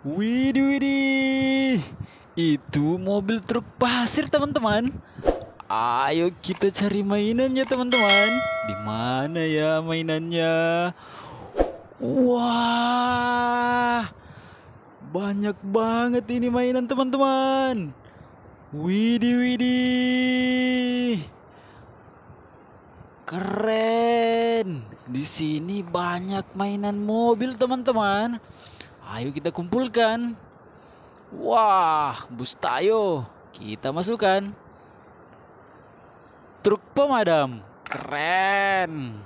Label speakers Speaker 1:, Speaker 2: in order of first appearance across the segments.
Speaker 1: Widih widih Itu mobil truk pasir teman-teman Ayo kita cari mainannya teman-teman di mana ya mainannya Wah Banyak banget ini mainan teman-teman Widih widih Keren Di sini banyak mainan mobil teman-teman Ayo kita kumpulkan. Wah, bus tayo. Kita masukkan. Truk pemadam. Keren.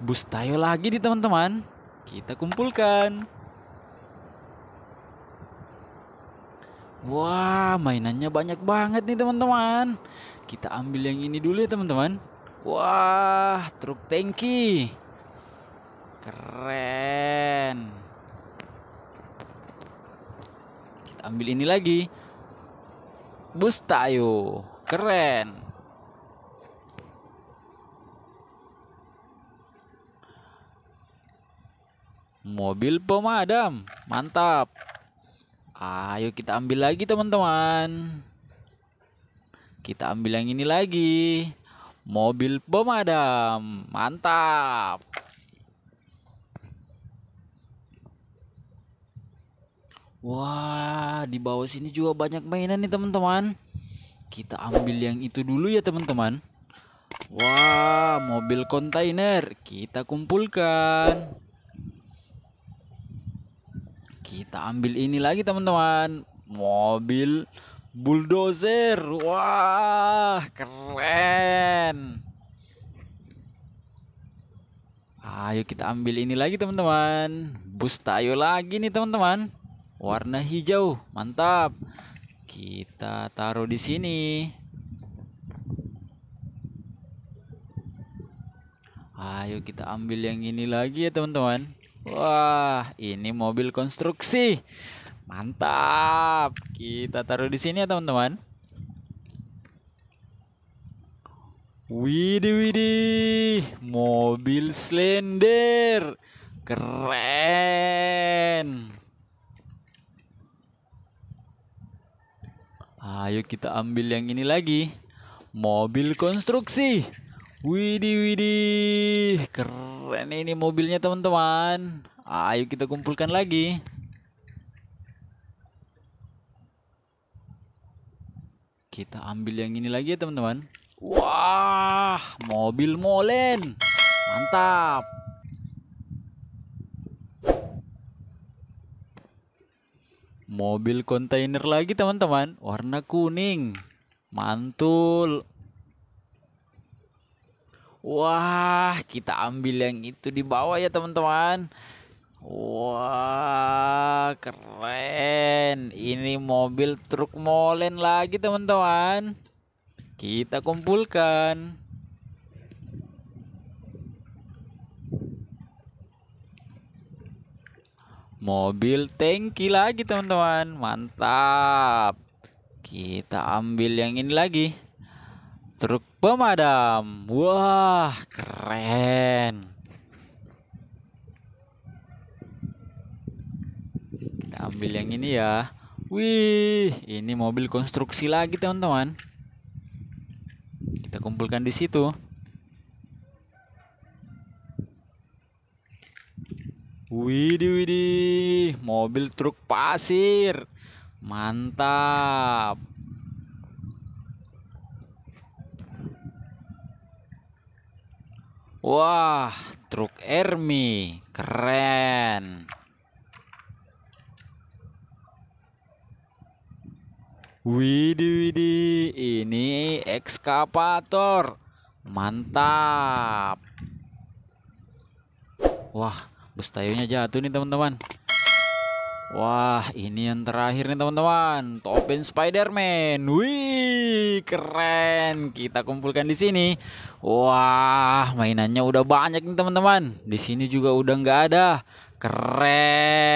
Speaker 1: Bus tayo lagi nih teman-teman. Kita kumpulkan. Wah, mainannya banyak banget nih teman-teman. Kita ambil yang ini dulu ya teman-teman. Wah, truk tanki keren kita ambil ini lagi busta ayo keren mobil pemadam mantap ayo kita ambil lagi teman-teman kita ambil yang ini lagi mobil pemadam mantap Wah, di bawah sini juga banyak mainan nih teman-teman. Kita ambil yang itu dulu ya teman-teman. Wah, mobil kontainer kita kumpulkan. Kita ambil ini lagi teman-teman. Mobil bulldozer. Wah, keren. Ayo kita ambil ini lagi teman-teman. Bus tayo lagi nih teman-teman warna hijau mantap kita taruh di sini ayo kita ambil yang ini lagi ya teman-teman wah ini mobil konstruksi mantap kita taruh di sini ya teman-teman Widih widih mobil slender keren Ayo kita ambil yang ini lagi. Mobil konstruksi. Widih, widih. Keren ini mobilnya teman-teman. Ayo kita kumpulkan lagi. Kita ambil yang ini lagi ya teman-teman. Wah, mobil molen. Mantap. Mobil kontainer lagi teman-teman, warna kuning. Mantul. Wah, kita ambil yang itu di bawah ya teman-teman. Wah, keren. Ini mobil truk molen lagi teman-teman. Kita kumpulkan. mobil tanki lagi teman-teman mantap kita ambil yang ini lagi truk pemadam wah keren kita ambil yang ini ya wih ini mobil konstruksi lagi teman-teman kita kumpulkan di situ Widih widih, mobil truk pasir. Mantap. Wah, truk Ermi. Keren. Widih widih, ini ekskavator. Mantap. Wah, bus tayunya jatuh nih teman-teman Wah ini yang terakhir nih teman-teman Topeng Spiderman Wih keren Kita kumpulkan di sini Wah mainannya udah banyak nih teman-teman Di sini juga udah nggak ada Keren